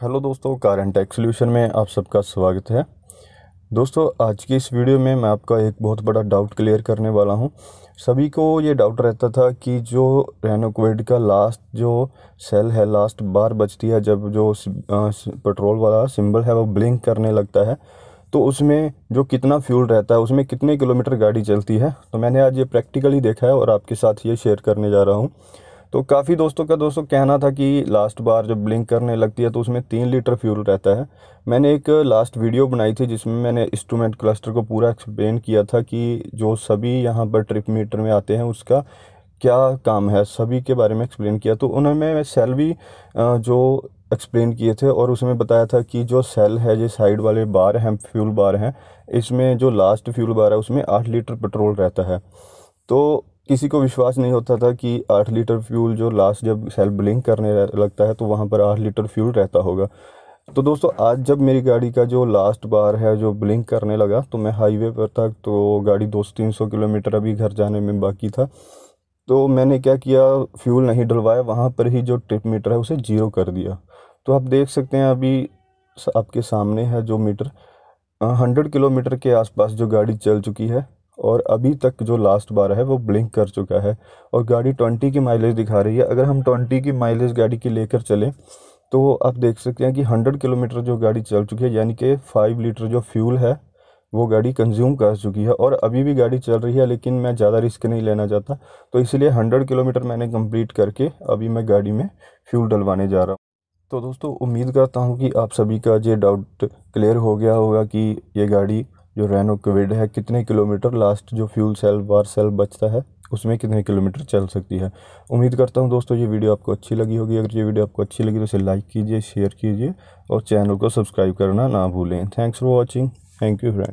hello दोस्तों car and tax solution में आप सबका स्वागत है दोस्तों आज की इस वीडियो में मैं आपका एक बहुत बड़ा डाउट क्लियर करने वाला हूं सभी को ये डाउट रहता था कि जो रेनोक्वेड का लास्ट जो सेल है लास्ट बार बचती है जब जो पेट्रोल वाला सिंबल है वो ब्लिंक करने लगता है तो उसमें जो कितना फ्यूल रहता है उसमें कितने किलोमीटर गाड़ी चलती है तो मैंने आज ये प्रैक्टिकली देखा है और आपके साथ ये शेयर करने जा रहा हूँ तो काफ़ी दोस्तों का दोस्तों कहना था कि लास्ट बार जब ब्लिंक करने लगती है तो उसमें तीन लीटर फ्यूल रहता है मैंने एक लास्ट वीडियो बनाई थी जिसमें मैंने इंस्ट्रूमेंट क्लस्टर को पूरा एक्सप्लेन किया था कि जो सभी यहाँ पर ट्रिप मीटर में आते हैं उसका क्या काम है सभी के बारे में एक्सप्लेन किया तो उन्होंने सेल भी जो एक्सप्लेन किए थे और उसमें बताया था कि जो सेल है जो साइड वाले बार हैं फ्यूल बार हैं इसमें जो लास्ट फ्यूल बार है उसमें आठ लीटर पेट्रोल रहता है तो किसी को विश्वास नहीं होता था कि आठ लीटर फ्यूल जो लास्ट जब सेल्फ ब्लिंक करने लगता है तो वहाँ पर आठ लीटर फ्यूल रहता होगा तो दोस्तों आज जब मेरी गाड़ी का जो लास्ट बार है जो ब्लिंक करने लगा तो मैं हाईवे पर था तो गाड़ी दो तीन सौ किलोमीटर अभी घर जाने में बाकी था तो मैंने क्या किया फ्यूल नहीं डलवाया वहाँ पर ही जो ट्रिप मीटर है उसे जीरो कर दिया तो आप देख सकते हैं अभी आपके सामने है जो मीटर हंड्रेड किलोमीटर के आसपास जो गाड़ी चल चुकी है और अभी तक जो लास्ट बार है वो ब्लिंक कर चुका है और गाड़ी ट्वेंटी की माइलेज दिखा रही है अगर हम ट्वेंटी की माइलेज गाड़ी की लेकर चलें तो आप देख सकते हैं कि हंड्रेड किलोमीटर जो गाड़ी चल चुकी है यानी कि फ़ाइव लीटर जो फ्यूल है वो गाड़ी कंज्यूम कर चुकी है और अभी भी गाड़ी चल रही है लेकिन मैं ज़्यादा रिस्क नहीं लेना चाहता तो इसलिए हंड्रेड किलोमीटर मैंने कंप्लीट करके अभी मैं गाड़ी में फ्यूल डलवाने जा रहा हूँ तो दोस्तों उम्मीद करता हूँ कि आप सभी का ये डाउट क्लियर हो गया होगा कि ये गाड़ी जो रेनो क्विड है कितने किलोमीटर लास्ट जो फ्यूल सेल बार सेल बचता है उसमें कितने किलोमीटर चल सकती है उम्मीद करता हूँ दोस्तों ये वीडियो आपको अच्छी लगी होगी अगर ये वीडियो आपको अच्छी लगी तो इसे लाइक कीजिए शेयर कीजिए और चैनल को सब्सक्राइब करना ना भूलें thanks for watching thank you friend